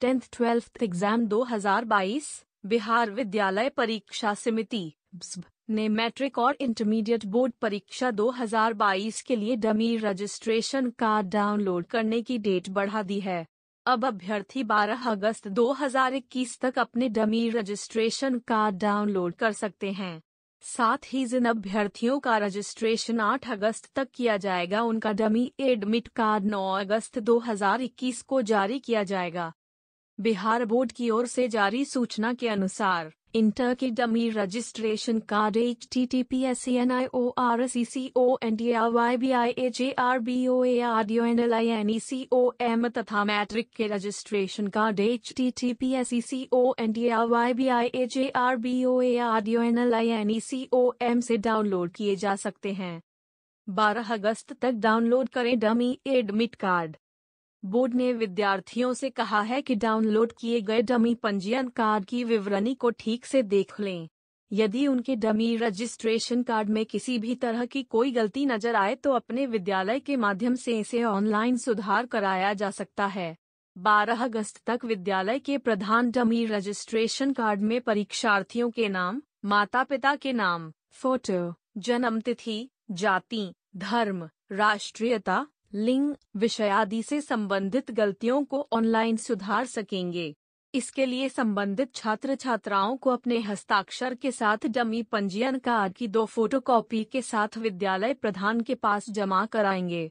tenth twelfth exam 2022 Bihar विद्यालय परीक्षा समिति ने मैट्रिक और इंटरमीडिएट बोर्ड परीक्षा 2022 के लिए डमी रजिस्ट्रेशन कार्ड डाउनलोड करने की डेट बढ़ा दी है अब अभ्यर्थी 12 अगस्त 2021 तक अपने डमी रजिस्ट्रेशन कार्ड डाउनलोड कर सकते हैं साथ ही जिन अभ्यर्थियों का रजिस्ट्रेशन 8 अगस्त तक किया जाएगा उनका डमी एडमिट कार्ड 9 अगस्त 2021 को जारी किया जाएगा बिहार बोर्ड की ओर से जारी सूचना के अनुसार In Turkey, dummy registration card HTTPS e e CNIORSECO and DIYBIHRBOARDONLINECOM e तथा मैट्रिक के registration card H T T P S E C O N D I Y B I A J R B O A R D O N L I N E C O M से download किए जा सकते हैं 12 अगस्त तक download करें dummy admit card board ने विद्यार्थियों से कहा है कि डाउनलोड किए गए डमी पंजीयन कार्ड की विवरणी को ठीक से देख लें यदि उनके डमी रजिस्ट्रेशन कार्ड में किसी भी तरह की कोई गलती नजर आए तो अपने विद्यालय के माध्यम से इसे ऑनलाइन सुधार कराया जा सकता है 12 अगस्त तक विद्यालय के प्रधान डमी रजिस्ट्रेशन कार्ड में परीक्षार्थियों के नाम माता पिता के नाम फोटो जन्म तिथि जाति धर्म राष्ट्रीयता लिंग विषय आदि से संबंधित गलतियों को ऑनलाइन सुधार सकेंगे इसके लिए संबंधित छात्र छात्राओं को अपने हस्ताक्षर के साथ डमी पंजीयन कार्ड की दो फोटोकॉपी के साथ विद्यालय प्रधान के पास जमा कराएंगे